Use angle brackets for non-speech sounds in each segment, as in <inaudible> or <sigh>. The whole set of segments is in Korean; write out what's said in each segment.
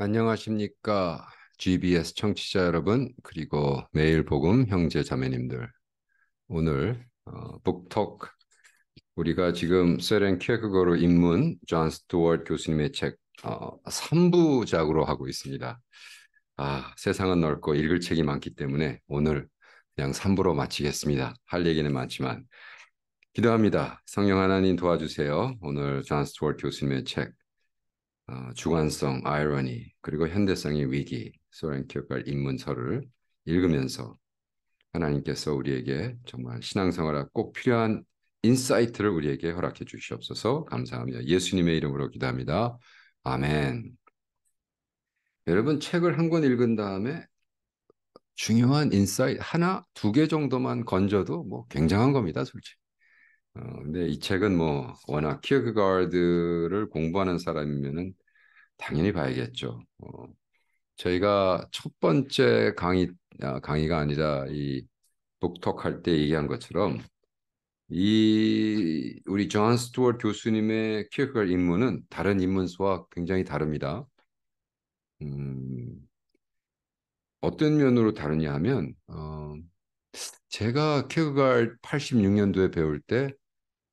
안녕하십니까 GBS 청취자 여러분 그리고 매일 복음 형제 자매님들 오늘 어, 북톡 우리가 지금 세렌 쾌그거로 입문 존 스튜어트 교수님의 책 어, 3부작으로 하고 있습니다. 아 세상은 넓고 읽을 책이 많기 때문에 오늘 그냥 3부로 마치겠습니다. 할 얘기는 많지만 기도합니다. 성령 하나님 도와주세요. 오늘 존 스튜어트 교수님의 책 어, 주관성, 아이러니, 그리고 현대성의 위기, 소련 기억할 입문서를 읽으면서 하나님께서 우리에게 정말 신앙생활에 꼭 필요한 인사이트를 우리에게 허락해 주시옵소서 감사합니다. 예수님의 이름으로 기도합니다. 아멘. 여러분 책을 한 권 읽은 다음에 중요한 인사이트 하나, 두 개 정도만 건져도 뭐 굉장한 겁니다, 솔직히. 어, 근데 이 책은 뭐 워낙 키어그가드를 공부하는 사람이면은 당연히 봐야겠죠. 어, 저희가 첫 번째 강의 아, 강의가 아니라 이 독턱할 때 얘기한 것처럼 이 우리 존스튜어 교수님의 키어컬 인문은 다른 인문서와 굉장히 다릅니다. 음, 어떤 면으로 다르냐 하면 어, 제가 케그갈 86년도에 배울 때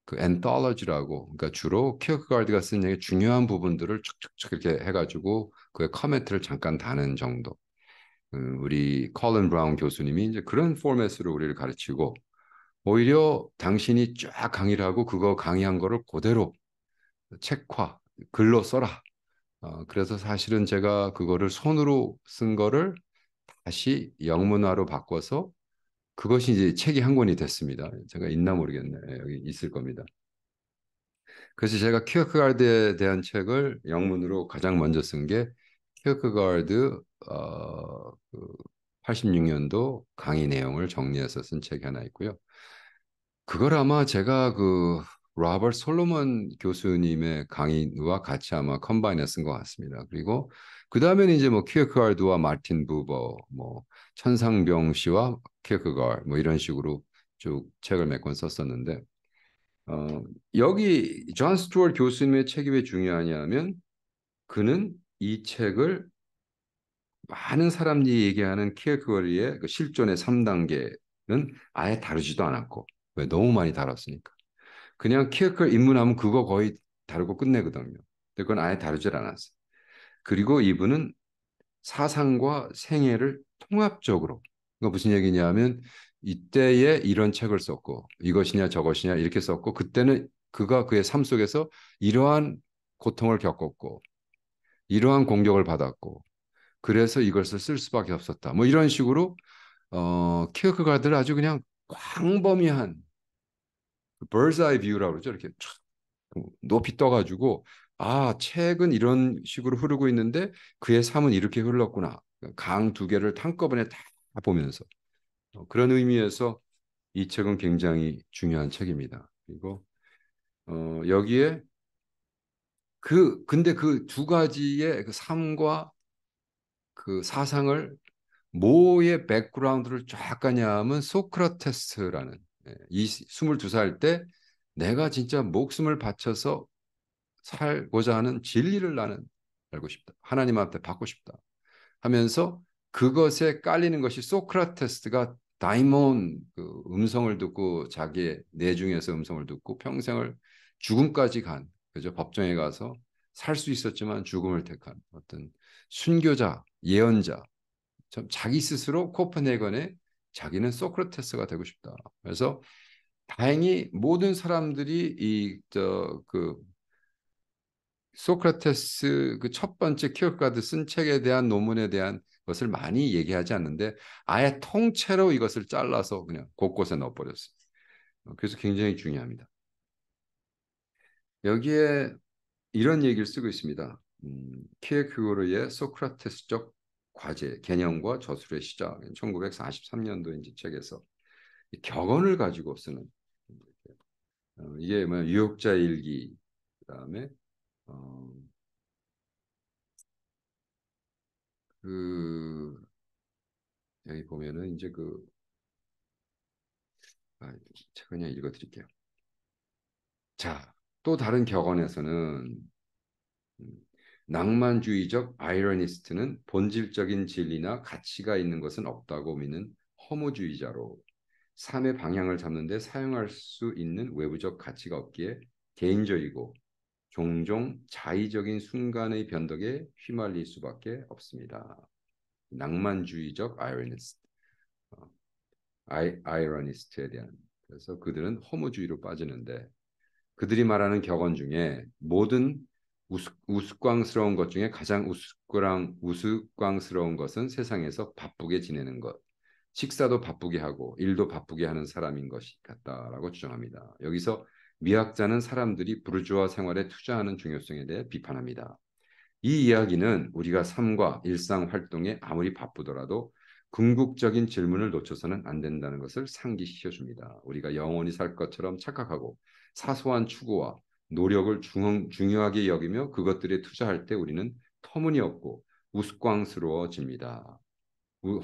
그엔 n t 지라고 그러니까 주로 키어크가드가 쓴 얘기 중요한 부분들을 쭉쭉쭉 이렇게 해가지고 그의 커멘트를 잠깐 다는 정도. 음, 우리 컬린 브라운 교수님이 이제 그런 포맷으로 우리를 가르치고 오히려 당신이 쫙 강의를 하고 그거 강의한 거를 그대로 책화 글로 써라. 어, 그래서 사실은 제가 그거를 손으로 쓴 거를 다시 영문화로 바꿔서 그것이 이제 책이 한 권이 됐습니다. 제가 있나 모르겠네. 예, 여기 있을 겁니다. 그래서 제가 키어크가드에 대한 책을 영문으로 가장 먼저 쓴 게 키어크가드 어, 그 86년도 강의 내용을 정리해서 쓴 책이 하나 있고요. 그걸 아마 제가 그 로버트 솔로몬 교수님의 강의와 같이 아마 컴바인해 쓴것 같습니다. 그리고 그 다음에는 이제 뭐 키어크가드와 마틴 부버, 뭐 천상병 씨와 키어크가드 뭐 이런 식으로 쭉 책을 몇 권 썼었는데 어, 여기 존 스튜어 교수님의 책이 왜 중요하냐면 그는 이 책을 많은 사람들이 얘기하는 키어크거리의 그 실존의 3단계는 아예 다루지도 않았고 왜 너무 많이 다뤘으니까 그냥 키어클 입문하면 그거 거의 다루고 끝내거든요. 근데 그건 아예 다루질 않았어요. 그리고 이분은 사상과 생애를 통합적으로 그 무슨 얘기냐면 이때에 이런 책을 썼고 이것이냐 저것이냐 이렇게 썼고 그때는 그가 그의 삶 속에서 이러한 고통을 겪었고 이러한 공격을 받았고 그래서 이것을 쓸 수밖에 없었다. 뭐 이런 식으로 어, 키어크가드를 아주 그냥 광범위한 그 bird's eye view라고 그러죠. 이렇게 높이 떠가지고 아 책은 이런 식으로 흐르고 있는데 그의 삶은 이렇게 흘렀구나. 그러니까 강두 개를 한꺼번에 다 보면서 어, 그런 의미에서 이 책은 굉장히 중요한 책입니다. 그리고 어, 여기에 그 근데 그 두 가지의 그 삶과 그 사상을 모의 백그라운드를 쫙 가냐면 소크라테스라는 예, 이 22살 때 내가 진짜 목숨을 바쳐서 살고자 하는 진리를 나는 알고 싶다. 하나님 앞에 받고 싶다. 하면서 그것에 깔리는 것이 소크라테스가 다이몬 그 음성을 듣고 자기의 내중에서 음성을 듣고 평생을 죽음까지 간 그죠 법정에 가서 살 수 있었지만 죽음을 택한 어떤 순교자 예언자 참 자기 스스로 코펜헤건의 자기는 소크라테스가 되고 싶다. 그래서 다행히 모든 사람들이 이 저 그 소크라테스 그 첫 번째 키어가드 쓴 책에 대한 논문에 대한 것을 많이 얘기하지 않는데 아예 통째로 이것을 잘라서 그냥 곳곳에 넣어버렸어요. 어, 그래서 굉장히 중요합니다. 여기에 이런 얘기를 쓰고 있습니다. 음, 키에크고르의 소크라테스적 과제 개념과 저술의 시작 1943년도 인제 책에서 격언을 가지고 쓰는 어, 이게 뭐 유역자 일기 그다음에 어, 그 여기 보면은 이제 그 아, 제 그냥 읽어드릴게요. 자, 또 다른 격언에서는 음, 낭만주의적 아이러니스트는 본질적인 진리나 가치가 있는 것은 없다고 믿는 허무주의자로 삶의 방향을 잡는데 사용할 수 있는 외부적 가치가 없기에 개인적이고 종종 자의적인 순간의 변덕에 휘말릴 수밖에 없습니다. 낭만주의적 아이러니스트, 어, 아이, 아이러니스트에 대한 그래서 그들은 허무주의로 빠지는데 그들이 말하는 격언 중에 모든 우스, 꽝스러운것 중에 가장 우스꽝, 우스꽝스러운 것은 세상에서 바쁘게 지내는 것. 식사도 바쁘게 하고 일도 바쁘게 하는 사람인 것이 같다라고 주장합니다. 여기서 미학자는 사람들이 부르주아 생활에 투자하는 중요성에 대해 비판합니다. 이 이야기는 우리가 삶과 일상 활동에 아무리 바쁘더라도 궁극적인 질문을 놓쳐서는 안 된다는 것을 상기시켜 줍니다. 우리가 영원히 살 것처럼 착각하고 사소한 추구와 노력을 중흥, 중요하게 여기며 그것들에 투자할 때 우리는 터무니없고 우스꽝스러워집니다.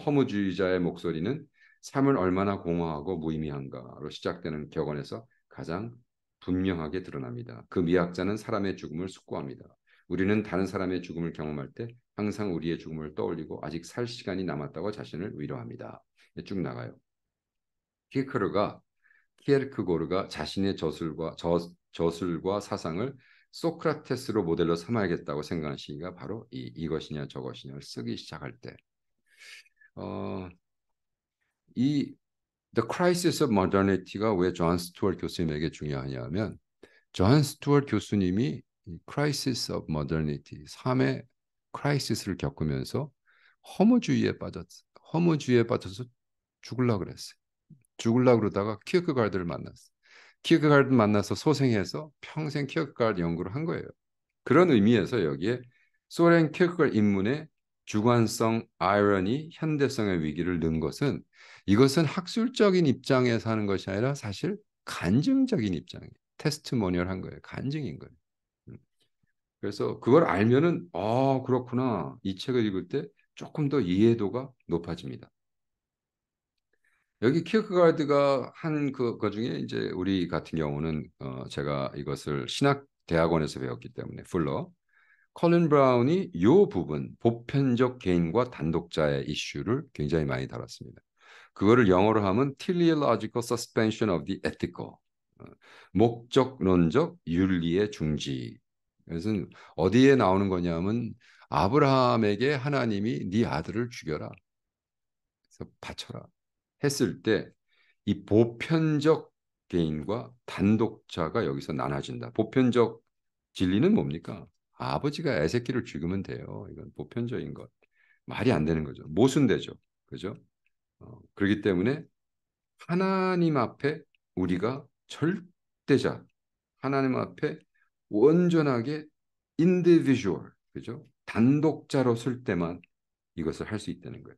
허무주의자의 목소리는 삶을 얼마나 공허하고 무의미한가로 시작되는 격언에서 가장 분명하게 드러납니다. 그 미학자는 사람의 죽음을 숙고합니다. 우리는 다른 사람의 죽음을 경험할 때 항상 우리의 죽음을 떠올리고 아직 살 시간이 남았다고 자신을 위로합니다. 예, 쭉 나가요. 키크르가 키에르크고르가 자신의 저술과 저, 저술과 사상을 소크라테스로 모델로 삼아야겠다고 생각하는 시기가 바로 이 이것이냐 저것이냐를 쓰기 시작할 때. 어, 이 The Crisis of Modernity가 왜 존 스튜얼 교수님에게 중요하냐면 존 스튜얼 교수님이 Crisis of Modernity 삶의 크라이시스를 겪으면서 허무주의에 빠졌 허무주의에 빠져서 죽을라 그랬어요. 죽을라 그러다가 키크가드를 만났어. 키어가드 만나서 소생해서 평생 키어가드 연구를 한 거예요. 그런 의미에서 여기에 소렌 키어가드 인문의 주관성, 아이러니, 현대성의 위기를 넣은 것은 이것은 학술적인 입장에서 하는 것이 아니라 사실 간증적인 입장이에요. 테스트모니얼한 거예요. 간증인 거예요. 음. 그래서 그걸 알면은 아 그렇구나 이 책을 읽을 때 조금 더 이해도가 높아집니다. 여기 키어크가드가한그그 그 중에 이제 우리 같은 경우는 어, 제가 이것을 신학 대학원에서 배웠기 때문에 풀러 컬린 브라운이 이 부분 보편적 개인과 단독자의 이슈를 굉장히 많이 다뤘습니다. 그거를 영어로 하면 teleological suspension of the ethical 어, 목적론적 윤리의 중지. 그것은 어디에 나오는 거냐면 아브라함에게 하나님이 네 아들을 죽여라. 그래서 바쳐라. 했을 때 이 보편적 개인과 단독자가 여기서 나눠진다. 보편적 진리는 뭡니까? 아버지가 애새끼를 죽이면 돼요. 이건 보편적인 것. 말이 안 되는 거죠. 모순되죠. 그죠? 어, 그렇기 때문에 하나님 앞에 우리가 절대자, 하나님 앞에 온전하게 인디비주얼, 그죠? 단독자로 쓸 때만 이것을 할 수 있다는 거예요.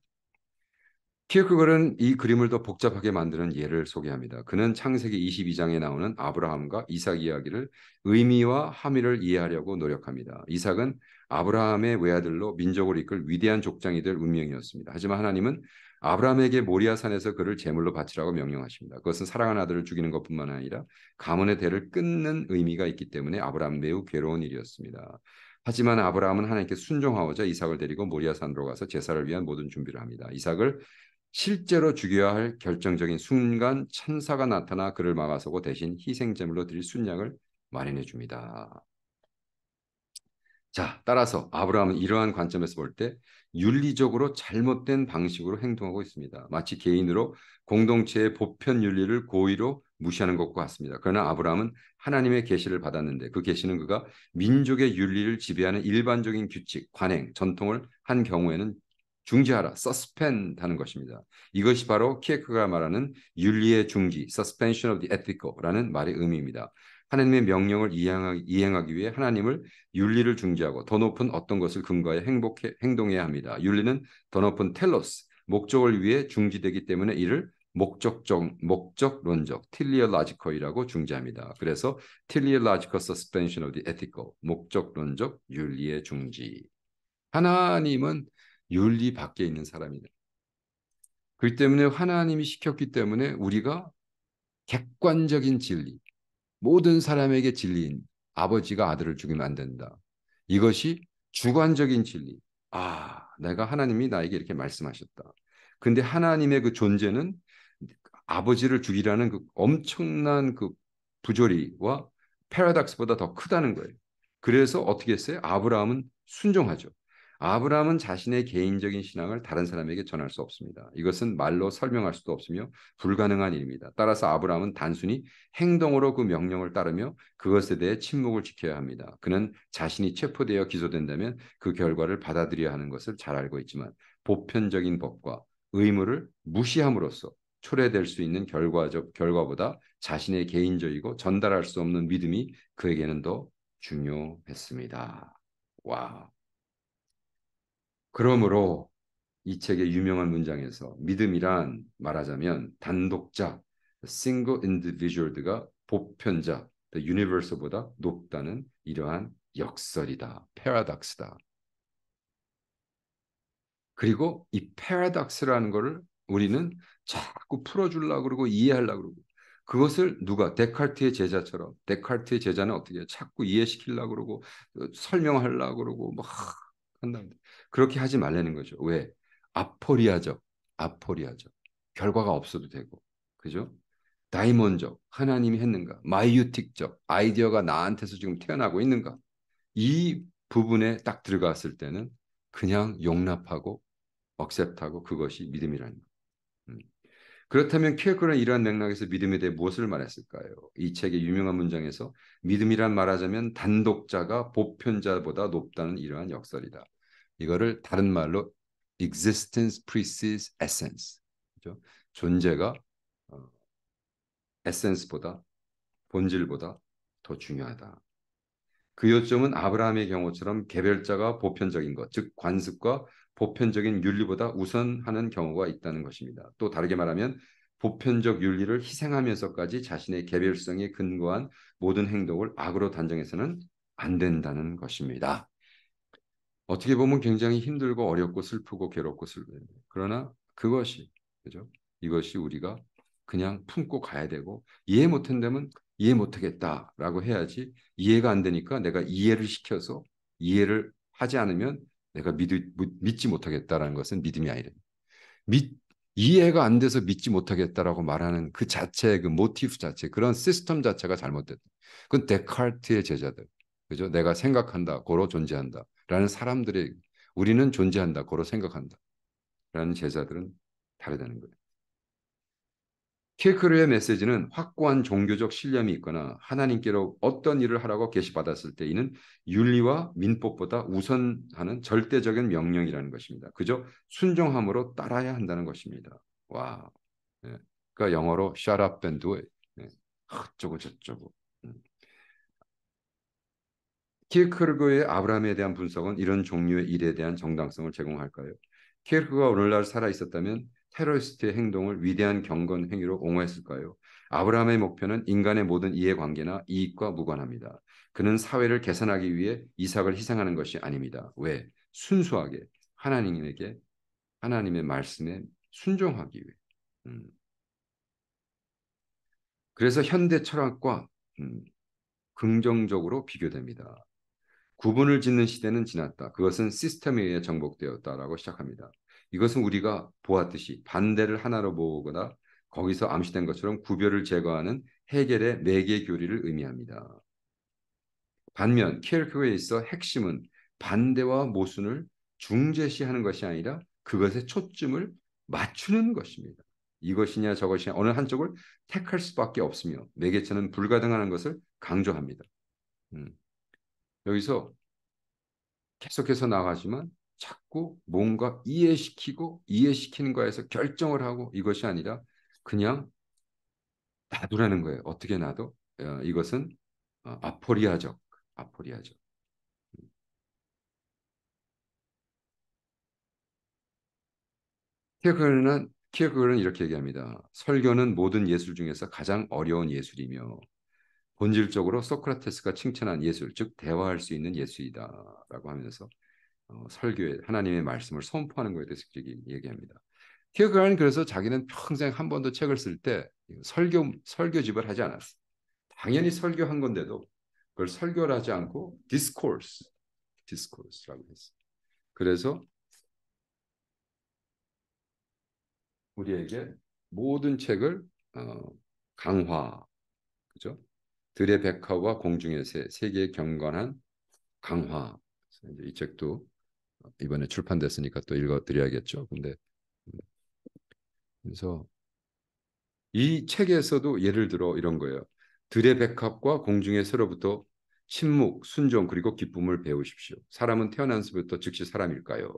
키르크걸은 이 그림을 더 복잡하게 만드는 예를 소개합니다. 그는 창세기 22장에 나오는 아브라함과 이삭 이야기를 의미와 함의를 이해하려고 노력합니다. 이삭은 아브라함의 외아들로 민족을 이끌 위대한 족장이 될 운명이었습니다. 하지만 하나님은 아브라함에게 모리아산에서 그를 제물로 바치라고 명령하십니다. 그것은 사랑하는 아들을 죽이는 것뿐만 아니라 가문의 대를 끊는 의미가 있기 때문에 아브라함 매우 괴로운 일이었습니다. 하지만 아브라함은 하나님께 순종하고자 이삭을 데리고 모리아산으로 가서 제사를 위한 모든 준비를 합니다. 이삭을 실제로 죽여야 할 결정적인 순간 천사가 나타나 그를 막아서고 대신 희생제물로 드릴 순양을 마련해 줍니다. 자, 따라서 아브라함은 이러한 관점에서 볼 때 윤리적으로 잘못된 방식으로 행동하고 있습니다. 마치 개인으로 공동체의 보편 윤리를 고의로 무시하는 것과 같습니다. 그러나 아브라함은 하나님의 계시를 받았는데 그 계시는 그가 민족의 윤리를 지배하는 일반적인 규칙, 관행, 전통을 한 경우에는 중지하라, suspend하는 것입니다. 이것이 바로 키에크가 말하는 윤리의 중지, suspension of the ethical라는 말의 의미입니다. 하나님의 명령을 이행하기, 위해 하나님을 윤리를 중지하고 더 높은 어떤 것을 근거해 행복해, 행동해야 합니다. 윤리는 더 높은 텔로스, 목적을 위해 중지되기 때문에 이를 목적적, 목적론적, 틸리얼라지컬이라고 중지합니다. 그래서 틸리얼라지컬 서스펜션 오브 디 에티컬, 목적론적 윤리의 중지. 하나님은 윤리 밖에 있는 사람이다. 그 때문에 하나님이 시켰기 때문에 우리가 객관적인 진리, 모든 사람에게 진리인 아버지가 아들을 죽이면 안 된다. 이것이 주관적인 진리. 아, 내가 하나님이 나에게 이렇게 말씀하셨다. 근데 하나님의 그 존재는 아버지를 죽이라는 그 엄청난 그 부조리와 패러닥스보다 더 크다는 거예요. 그래서 어떻게 했어요? 아브라함은 순종하죠. 아브라함은 자신의 개인적인 신앙을 다른 사람에게 전할 수 없습니다. 이것은 말로 설명할 수도 없으며 불가능한 일입니다. 따라서 아브라함은 단순히 행동으로 그 명령을 따르며 그것에 대해 침묵을 지켜야 합니다. 그는 자신이 체포되어 기소된다면 그 결과를 받아들여야 하는 것을 잘 알고 있지만 보편적인 법과 의무를 무시함으로써 초래될 수 있는 결과적 결과보다 자신의 개인적이고 전달할 수 없는 믿음이 그에게는 더 중요했습니다. 와. 그러므로 이 책의 유명한 문장에서 믿음이란 말하자면 단독자, single individual가 보편자, the universal보다 높다는 이러한 역설이다, 패러독스다. 그리고 이 패러독스라는 거를 우리는 자꾸 풀어주려고 그러고 이해하려고 그러고 그것을 누가 데카르트의 제자처럼 데카르트의 제자는 어떻게 해요? 자꾸 이해시키려고 그러고 어, 설명하려고 그러고 막 한답니다. 그렇게 하지 말라는 거죠. 왜? 아포리아적, 아포리아적. 결과가 없어도 되고, 그죠? 다이몬적, 하나님이 했는가? 마이유틱적, 아이디어가 나한테서 지금 태어나고 있는가? 이 부분에 딱 들어갔을 때는 그냥 용납하고, 억셉트하고 그것이 믿음이라는 거 음. 그렇다면 키어크는 이러한 맥락에서 믿음에 대해 무엇을 말했을까요? 이 책의 유명한 문장에서 믿음이란 말하자면 단독자가 보편자보다 높다는 이러한 역설이다. 이거를 다른 말로 existence precedes essence. 그죠? 존재가 어, 에센스보다 본질보다 더 중요하다. 그 요점은 아브라함의 경우처럼 개별자가 보편적인 것, 즉 관습과 보편적인 윤리보다 우선하는 경우가 있다는 것입니다. 또 다르게 말하면 보편적 윤리를 희생하면서까지 자신의 개별성에 근거한 모든 행동을 악으로 단정해서는 안 된다는 것입니다. 어떻게 보면 굉장히 힘들고 어렵고 슬프고 괴롭고 슬픈 프 그러나 그것이 그죠? 이것이 우리가 그냥 품고 가야 되고 이해 못한다면 이해 못하겠다라고 해야지 이해가 안 되니까 내가 이해를 시켜서 이해를 하지 않으면 내가 믿, 을 믿지 못하겠다라는 것은 믿음이 아니라 믿 이해가 안 돼서 믿지 못하겠다라고 말하는 그 자체의 그 모티브 자체 그런 시스템 자체가 잘못됐다. 그건 데카르트의 제자들 그죠? 내가 생각한다, 고로 존재한다. 라는 사람들의 우리는 존재한다. 고로 생각한다. 라는 제자들은 다르다는 거예요. 케크로의 메시지는 확고한 종교적 신념이 있거나 하나님께로 어떤 일을 하라고 계시받았을 때 이는 윤리와 민법보다 우선하는 절대적인 명령이라는 것입니다. 그저 순종함으로 따라야 한다는 것입니다. 와, 네. 예. 그러니까 영어로 shut up and do it. 네. 예. 저쩌저쩌 키에크르그의 아브라함에 대한 분석은 이런 종류의 일에 대한 정당성을 제공할까요? 키에크가 오늘날 살아 있었다면 테러리스트의 행동을 위대한 경건 행위로 옹호했을까요? 아브라함의 목표는 인간의 모든 이해관계나 이익과 무관합니다. 그는 사회를 개선하기 위해 이삭을 희생하는 것이 아닙니다. 왜? 순수하게 하나님에게 하나님의 말씀에 순종하기 위해. 음. 그래서 현대 철학과 음, 긍정적으로 비교됩니다. 구분을 짓는 시대는 지났다. 그것은 시스템에 의해 정복되었다라고 시작합니다. 이것은 우리가 보았듯이 반대를 하나로 모으거나 거기서 암시된 것처럼 구별을 제거하는 해결의 매개 교리를 의미합니다. 반면 케르크에 있어 핵심은 반대와 모순을 중재시하는 것이 아니라 그것의 초점을 맞추는 것입니다. 이것이냐 저것이냐 어느 한쪽을 택할 수밖에 없으며 매개체는 불가능한 것을 강조합니다. 음. 여기서 계속해서 나가지만 자꾸 뭔가 이해시키고 이해시키는 거에서 결정을 하고 이것이 아니라 그냥 놔두라는 거예요. 어떻게 놔둬 어, 이것은 어, 아포리아적, 아포리아적. 키에크는 이렇게 얘기합니다. 설교는 모든 예술 중에서 가장 어려운 예술이며 본질적으로 소크라테스가 칭찬한 예술, 즉 대화할 수 있는 예술이다라고 하면서 어, 설교에 하나님의 말씀을 선포하는 것에 대해서 얘기합니다. 키어가는 그래서 자기는 평생 한 번도 책을 쓸 때 설교 설교집을 하지 않았어. 당연히 네. 설교한 건데도 그걸 설교를 하지 않고 디스코스, 디스코스라고 했어. 그래서 우리에게 모든 책을 어, 강화, 그죠? 들의 백화와 공중의 새, 세계의 경건한 강화. 이 책도 이번에 출판됐으니까 또 읽어드려야겠죠. 근데 그래서 이 책에서도 예를 들어 이런 거예요. 들의 백합과 공중의 새로부터 침묵, 순종 그리고 기쁨을 배우십시오. 사람은 태어난 수부터 즉시 사람일까요?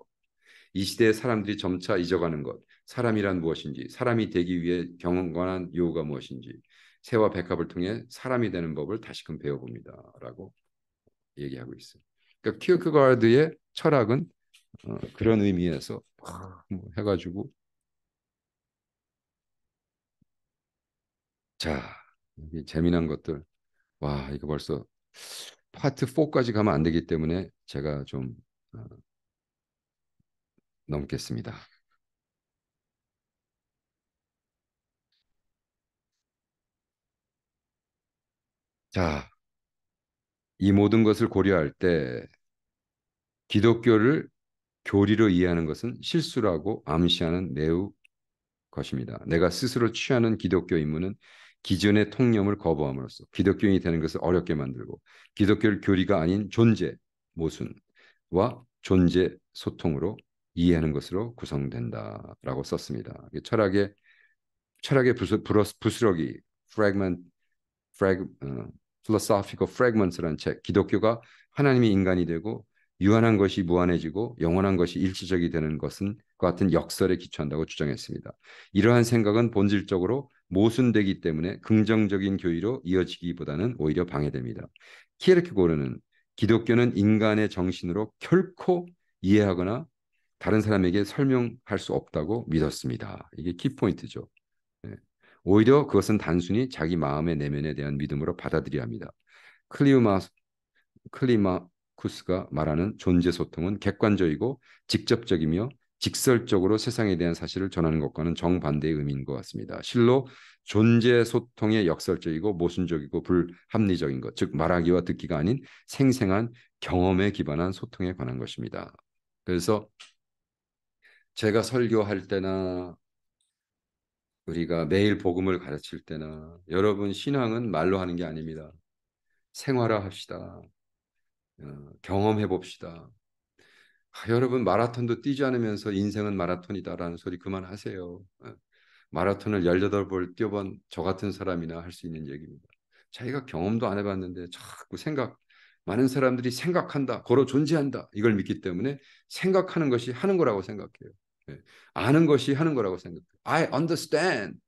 이 시대의 사람들이 점차 잊어가는 것, 사람이란 무엇인지, 사람이 되기 위해 경건한 요구가 무엇인지, 새와 백합을 통해 사람이 되는 법을 다시금 배워봅니다라고 얘기하고 있어요. 그러니까 키어크가드의 철학은 어, 그런 의미에서 뭐 해가지고 자 여기 재미난 것들 와 이거 벌써 파트 4까지 가면 안 되기 때문에 제가 좀 어, 넘겠습니다. 자, 이 모든 것을 고려할 때 기독교를 교리로 이해하는 것은 실수라고 암시하는 매우 것입니다. 내가 스스로 취하는 기독교 임무는 기존의 통념을 거부함으로써 기독교인이 되는 것을 어렵게 만들고 기독교를 교리가 아닌 존재 모순과 존재 소통으로 이해하는 것으로 구성된다라고 썼습니다. 철학의 철학의 부스, 부스, 부스러기 f r a g m e 어, Philosophical Fragments라는 책, 기독교가 하나님이 인간이 되고 유한한 것이 무한해지고 영원한 것이 일시적이 되는 것은 그 같은 역설에 기초한다고 주장했습니다. 이러한 생각은 본질적으로 모순되기 때문에 긍정적인 교의로 이어지기보다는 오히려 방해됩니다. 키에르키고르는 기독교는 인간의 정신으로 결코 이해하거나 다른 사람에게 설명할 수 없다고 믿었습니다. 이게 키포인트죠. 오히려 그것은 단순히 자기 마음의 내면에 대한 믿음으로 받아들여야 합니다. 클리우마 클리마쿠스가 말하는 존재 소통은 객관적이고 직접적이며 직설적으로 세상에 대한 사실을 전하는 것과는 정반대의 의미인 것 같습니다. 실로 존재 소통의 역설적이고 모순적이고 불합리적인 것, 즉 말하기와 듣기가 아닌 생생한 경험에 기반한 소통에 관한 것입니다. 그래서 제가 설교할 때나 우리가 매일 복음을 가르칠 때나 여러분 신앙은 말로 하는 게 아닙니다. 생활화 합시다. 어, 경험해 봅시다. 아, 여러분 마라톤도 뛰지 않으면서 인생은 마라톤이다라는 소리 그만하세요. 어, 마라톤을 18번 뛰어본 저 같은 사람이나 할 수 있는 얘기입니다. 자기가 경험도 안 해봤는데 자꾸 생각, 많은 사람들이 생각한다, 걸로 존재한다 이걸 믿기 때문에 생각하는 것이 하는 거라고 생각해요. 예, 아는 것이 하는 거라고 생각해. I understand.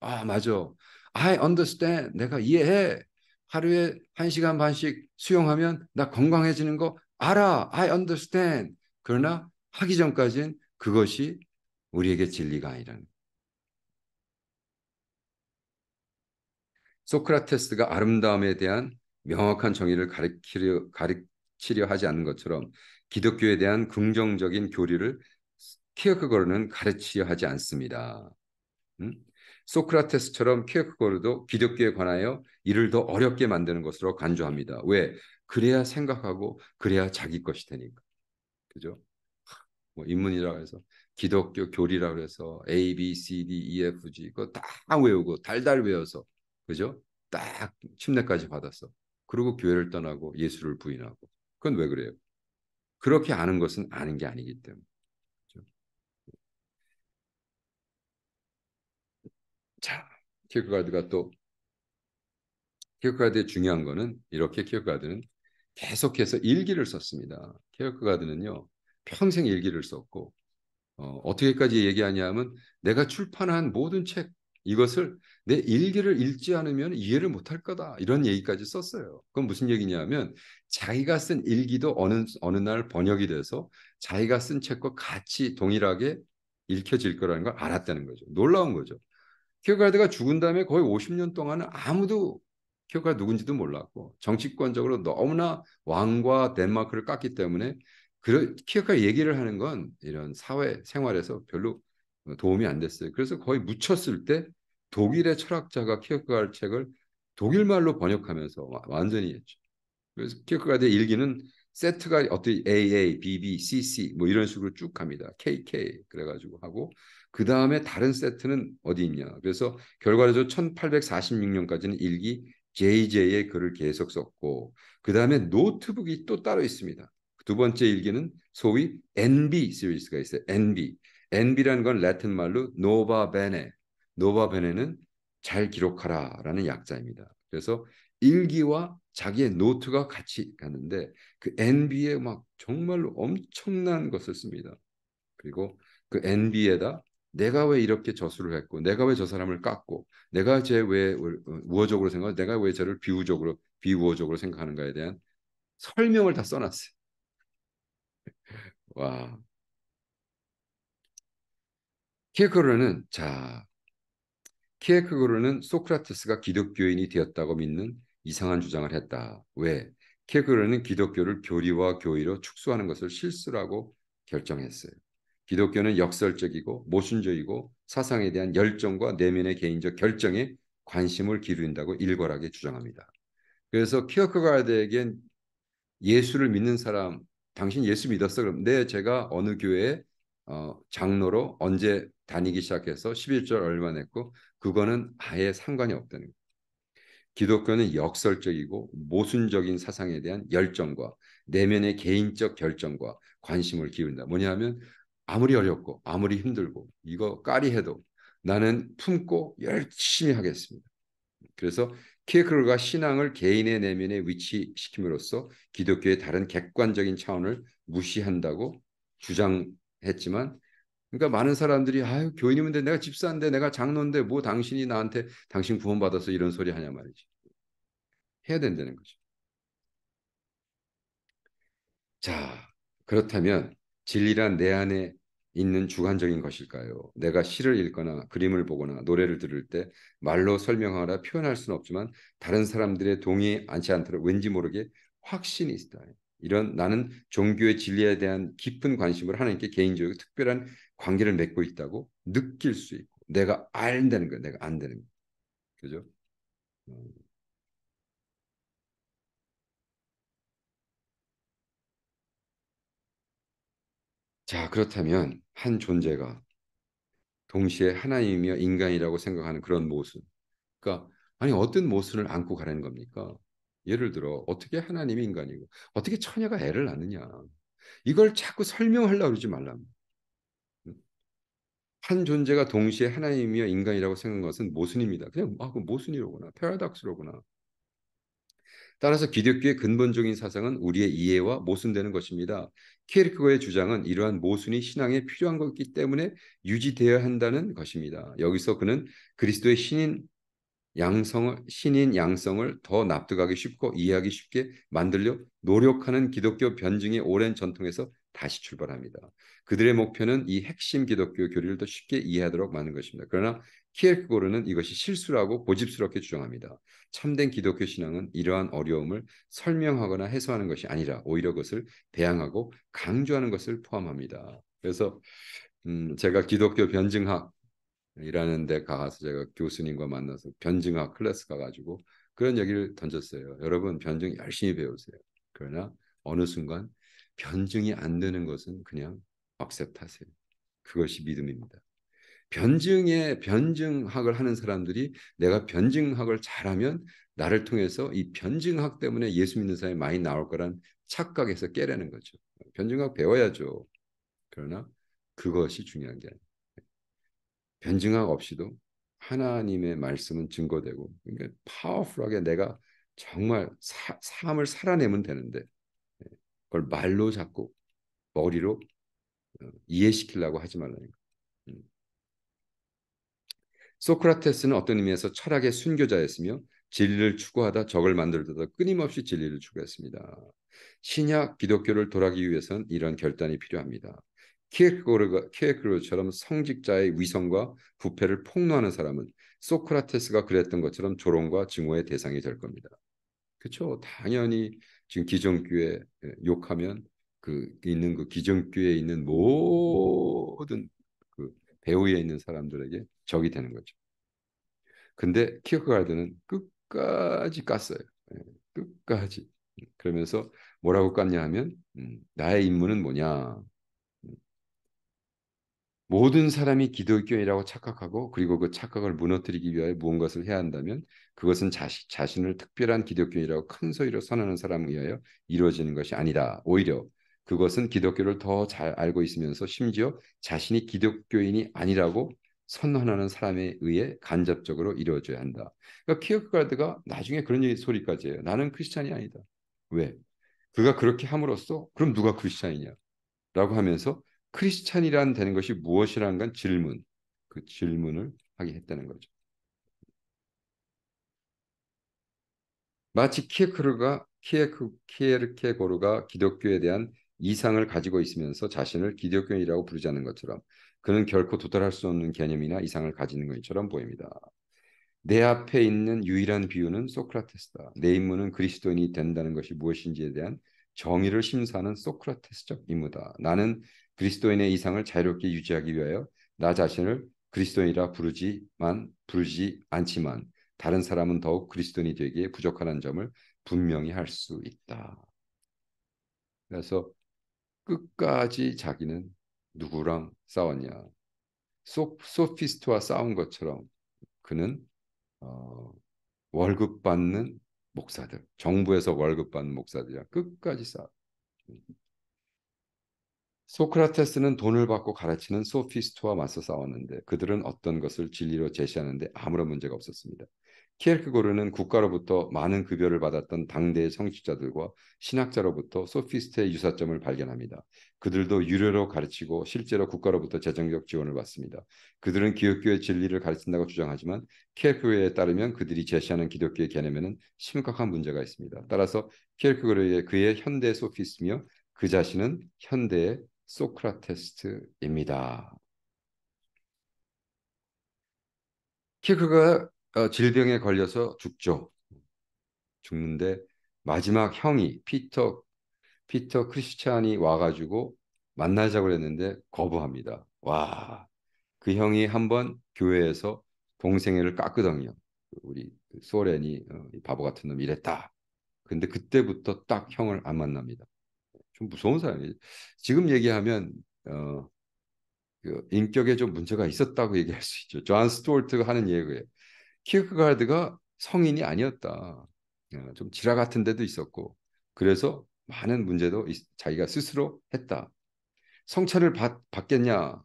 아, 맞아. I understand. 내가 이해해. 하루에 1시간 반씩 수영하면 나 건강해지는 거 알아. I understand. 그러나 하기 전까지는 그것이 우리에게 진리가 아니라는 소크라테스가 아름다움에 대한 명확한 정의를 가르치려, 가르치려 하지 않는 것처럼 기독교에 대한 긍정적인 교리를 키어크거르는 가르치려 하지 않습니다. 음? 소크라테스처럼 키어크거르도 기독교에 관하여 이를 더 어렵게 만드는 것으로 간주합니다. 왜? 그래야 생각하고 그래야 자기 것이 되니까. 그죠? 뭐 인문이라고 해서 기독교 교리라고 해서 A B C D E F G 그거 다 외우고 달달 외워서 그죠? 딱 침례까지 받았어. 그리고 교회를 떠나고 예수를 부인하고 그건 왜 그래요? 그렇게 아는 것은 아는 게 아니기 때문에. 자, 키어가드가 또키어가드의 중요한 거는 이렇게 키어가드는 계속해서 일기를 썼습니다. 키어가드는요 평생 일기를 썼고 어, 떻게까지 얘기하냐면 내가 출판한 모든 책 이것을 내 일기를 읽지 않으면 이해를 못할 거다 이런 얘기까지 썼어요. 그건 무슨 얘기냐면 자기가 쓴 일기도 어느 어느 날 번역이 돼서 자기가 쓴 책과 같이 동일하게 읽혀질 거라는 걸 알았다는 거죠. 놀라운 거죠. 키어가드가 죽은 다음에 거의 50년 동안은 아무도 키어가드 누군지도 몰랐고 정치권적으로 너무나 왕과 덴마크를 깠기 때문에 그 키어가드 얘기를 하는 건 이런 사회 생활에서 별로 도움이 안 됐어요. 그래서 거의 묻혔을 때 독일의 철학자가 키어가드 책을 독일말로 번역하면서 완전히 했죠. 그래서 키어가드의 일기는 세트가 어떻게 AA, BB, CC 뭐 이런 식으로 쭉 갑니다. KK 그래가지고 하고 그 다음에 다른 세트는 어디 있냐. 그래서 결과적으로 1846년까지는 일기 JJ의 글을 계속 썼고 그 다음에 노트북이 또 따로 있습니다. 두 번째 일기는 소위 NB 시리즈가 있어요. NB. NB라는 건 라틴 말로 노바 베네. 노바 베네는 잘 기록하라라는 약자입니다. 그래서 일기와 자기의 노트가 같이 가는데 그 NB에 막 정말로 엄청난 것을 씁니다. 그리고 그 NB에다 내가 왜 이렇게 저수를 했고 내가 왜 저 사람을 깎고 내가 쟤왜 어, 우호적으로 생각하고 내가 왜 저를 비우적으로 비우호적으로 생각하는가에 대한 설명을 다 써놨어요. <laughs> 와. 키크고르는자키크고는 소크라테스가 기독교인이 되었다고 믿는 이상한 주장을 했다. 왜? 케에크고르는 기독교를 교리와 교의로 축소하는 것을 실수라고 결정했어요. 기독교는 역설적이고 모순적이고 사상에 대한 열정과 내면의 개인적 결정에 관심을 기른다고 일괄하게 주장합니다. 그래서 키어크가드에겐 예수를 믿는 사람, 당신 예수 믿었어? 그럼 네, 제가 어느 교회에 어, 장로로 언제 다니기 시작해서 11절 얼마 냈고 그거는 아예 상관이 없다는 거예요. 기독교는 역설적이고 모순적인 사상에 대한 열정과 내면의 개인적 결정과 관심을 기울인다 뭐냐 면 아무리 어렵고 아무리 힘들고 이거 까리해도 나는 품고 열심히 하겠습니다. 그래서 키에크롤과 신앙을 개인의 내면에 위치시킴으로써 기독교의 다른 객관적인 차원을 무시한다고 주장했지만 그러니까 많은 사람들이 아유 교인이면 돼 내가 집사인데 내가 장로인데 뭐 당신이 나한테 당신 구원받아서 이런 소리 하냐 말이지 해야 된다는 거죠. 자 그렇다면 진리란 내 안에 있는 주관적인 것일까요? 내가 시를 읽거나 그림을 보거나 노래를 들을 때 말로 설명하거 표현할 수는 없지만 다른 사람들의 동의 안치 않도 왠지 모르게 확신이 있다. 이런 나는 종교의 진리에 대한 깊은 관심을 하나님께 개인적이고 특별한 관계를 맺고 있다고 느낄 수 있고 내가 알다는 거야. 내가 안다는 거야. 그죠? 어. 자, 그렇다면 한 존재가 동시에 하나님이며 인간이라고 생각하는 그런 모습. 그러니까 아니 어떤 모습을 안고 가라는 겁니까? 예를 들어 어떻게 하나님이 인간이고 어떻게 처녀가 애를 낳느냐. 이걸 자꾸 설명하려고 그러지 말라. 한 존재가 동시에 하나님이며 인간이라고 생각한 것은 모순입니다. 그냥 아, 그 모순이로구나. 패러닥스로구나. 따라서 기독교의 근본적인 사상은 우리의 이해와 모순되는 것입니다. 케르크거의 주장은 이러한 모순이 신앙에 필요한 것이기 때문에 유지되어야 한다는 것입니다. 여기서 그는 그리스도의 신인 양성을 신인 양성을 더 납득하기 쉽고 이해하기 쉽게 만들려 노력하는 기독교 변증의 오랜 전통에서 다시 출발합니다. 그들의 목표는 이 핵심 기독교 교리를 더 쉽게 이해하도록 만든 것입니다. 그러나 키에르고르는 이것이 실수라고 고집스럽게 주장합니다. 참된 기독교 신앙은 이러한 어려움을 설명하거나 해소하는 것이 아니라 오히려 그것을 배양하고 강조하는 것을 포함합니다. 그래서 음, 제가 기독교 변증학이라는 데 가서 제가 교수님과 만나서 변증학 클래스 가가지고 그런 얘기를 던졌어요. 여러분 변증 열심히 배우세요. 그러나 어느 순간 변증이 안 되는 것은 그냥 억셉하세요. 그것이 믿음입니다. 변증의 변증학을 하는 사람들이 내가 변증학을 잘하면 나를 통해서 이 변증학 때문에 예수 믿는 사람이 많이 나올 거란 착각에서 깨려는 거죠. 변증학 배워야죠. 그러나 그것이 중요한 게 아니에요. 변증학 없이도 하나님의 말씀은 증거되고 그러니까 파워풀하게 내가 정말 사, 삶을 살아내면 되는데 예, 그걸 말로 자꾸 머리로 어, 이해시키려고 하지 말라는 거 소크라테스는 어떤 의미에서 철학의 순교자였으며 진리를 추구하다 적을 만들다 끊임없이 진리를 추구했습니다. 신약 기독교를 돌아기 위해선 이런 결단이 필요합니다. 키에크고처럼 성직자의 위선과 부패를 폭로하는 사람은 소크라테스가 그랬던 것처럼 조롱과 증오의 대상이 될 겁니다. 그렇죠? 당연히 지금 기존교회 예, 욕하면 그 있는 그기존교에 있는 모든 그 배후에 있는 사람들에게 적이 되는 거죠. 근데 키어가드는 끝까지 깠어요. 예, 끝까지. 음, 그러면서 뭐라고 깠냐 하면 음, 나의 임무는 뭐냐. 음, 모든 사람이 기독교인이라고 착각하고 그리고 그 착각을 무너뜨리기 위하여 무언가를 해야 한다면 그것은 자시, 자신을 특별한 기독교인이라고 큰 소리로 선언하는 사람에 의하여 이루어지는 것이 아니다. 오히려 그것은 기독교를 더 잘 알고 있으면서 심지어 자신이 기독교인이 아니라고 선언하는 사람에 의해 간접적으로 이루어져야 한다. 그러니까 키어크가드가 나중에 그런 소리까지 해요. 나는 크리스찬이 아니다. 왜? 그가 그렇게 함으로써 그럼 누가 크리스찬이냐? 라고 하면서 크리스찬이란 되는 것이 무엇이라건 질문. 그 질문을 하게 했다는 거죠. 마치 키에크르가 키에크, 키에르케고르가 기독교에 대한 이상을 가지고 있으면서 자신을 기독교인이라고 부르지 않는 것처럼 그는 결코 도달할 수 없는 개념이나 이상을 가지는 것처럼 보입니다. 내 앞에 있는 유일한 비유는 소크라테스다. 내 임무는 그리스도인이 된다는 것이 무엇인지에 대한 정의를 심사하는 소크라테스적 임무다. 나는 그리스도인의 이상을 자유롭게 유지하기 위하여 나 자신을 그리스도인이라 부르지만 부르지 않지만 다른 사람은 더욱 그리스도인이 되기에 부족하다는 점을 분명히 할 수 있다. 그래서 끝까지 자기는 누구랑 싸웠냐? 소, 소피스트와 싸운 것처럼 그는 어, 월급 받는 목사들, 정부에서 월급 받는 목사들이랑 끝까지 싸. 소크라테스는 돈을 받고 가르치는 소피스트와 맞서 싸웠는데 그들은 어떤 것을 진리로 제시하는데 아무런 문제가 없었습니다. 키에르크고르는 국가로부터 많은 급여를 받았던 당대의 성직자들과 신학자로부터 소피스트의 유사점을 발견합니다. 그들도 유료로 가르치고 실제로 국가로부터 재정적 지원을 받습니다. 그들은 기독교의 진리를 가르친다고 주장하지만 키에르크고르에 따르면 그들이 제시하는 기독교의 개념에는 심각한 문제가 있습니다. 따라서 키에르크고르의 그의 현대 소피스트며 그 자신은 현대의 소크라테스트입니다. 키크가 어, 질병에 걸려서 죽죠. 죽는데 마지막 형이 피터 피터 크리스찬이 와가지고 만나자고 그랬는데 거부합니다. 와, 그 형이 한번 교회에서 동생을를 깎거든요. 우리 그 소렌이 어, 바보 같은 놈 이랬다. 근데 그때부터 딱 형을 안 만납니다. 좀 무서운 사람이에요. 지금 얘기하면 어, 그 인격에 좀 문제가 있었다고 얘기할 수 있죠. 존 스튜어트가 하는 얘기예요. 키르크가드가 성인이 아니었다. 예, 좀 지라 같은 데도 있었고 그래서 많은 문제도 자기가 스스로 했다. 성찬을 받, 받겠냐?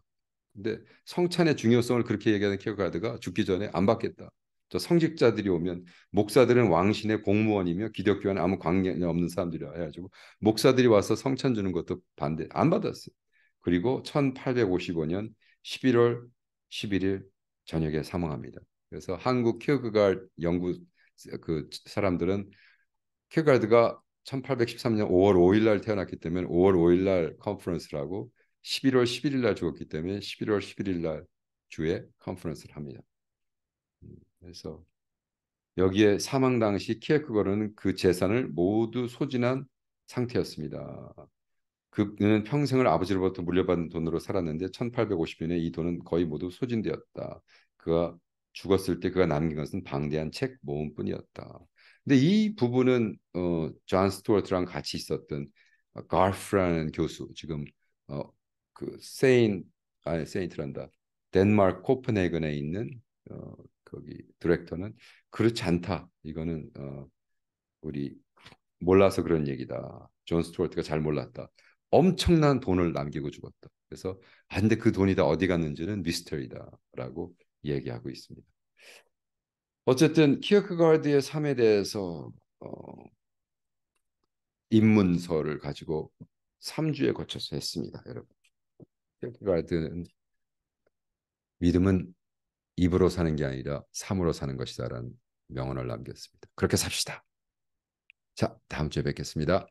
근데 성찬의 중요성을 그렇게 얘기하는 키크가드가 죽기 전에 안 받겠다. 저 성직자들이 오면 목사들은 왕신의 공무원이며 기독교와는 아무 관계 없는 사람들이라 해가지고 목사들이 와서 성찬 주는 것도 반대 안 받았어요. 그리고 1855년 11월 11일 저녁에 사망합니다. 그래서 한국 키어그가드 연구 그 사람들은 키어가드가 1813년 5월 5일 날 태어났기 때문에 5월 5일 날 컨퍼런스라고 11월 11일 날 죽었기 때문에 11월 11일 날 주에 컨퍼런스를 합니다. 음, 그래서 여기에 사망 당시 키에크거르는 그 재산을 모두 소진한 상태였습니다. 그는 평생을 아버지로부터 물려받은 돈으로 살았는데 1850년에 이 돈은 거의 모두 소진되었다. 그가 죽었을 때 그가 남긴 것은 방대한 책 모음뿐이었다. 근데 이 부분은 어, 존 스튜어트랑 같이 있었던 가프라는 교수 지금 어, 그 세인 아니 세인트란다 덴마크 코펜하겐에 있는 어, 거기 디렉터는 그렇지 않다. 이거는 어, 우리 몰라서 그런 얘기다. 존 스튜어트가 잘 몰랐다. 엄청난 돈을 남기고 죽었다. 그래서 아데그 돈이 다 어디 갔는지는 미스터리다라고 이야기하고 있습니다. 어쨌든 키어크가드의 삶에 대해서 어, 입문서를 가지고 3주에 거쳐서 했습니다. 여러분. 키어크가드는 믿음은 입으로 사는 게 아니라 삶으로 사는 것이다라는 명언을 남겼습니다. 그렇게 삽시다. 자, 다음 주에 뵙겠습니다.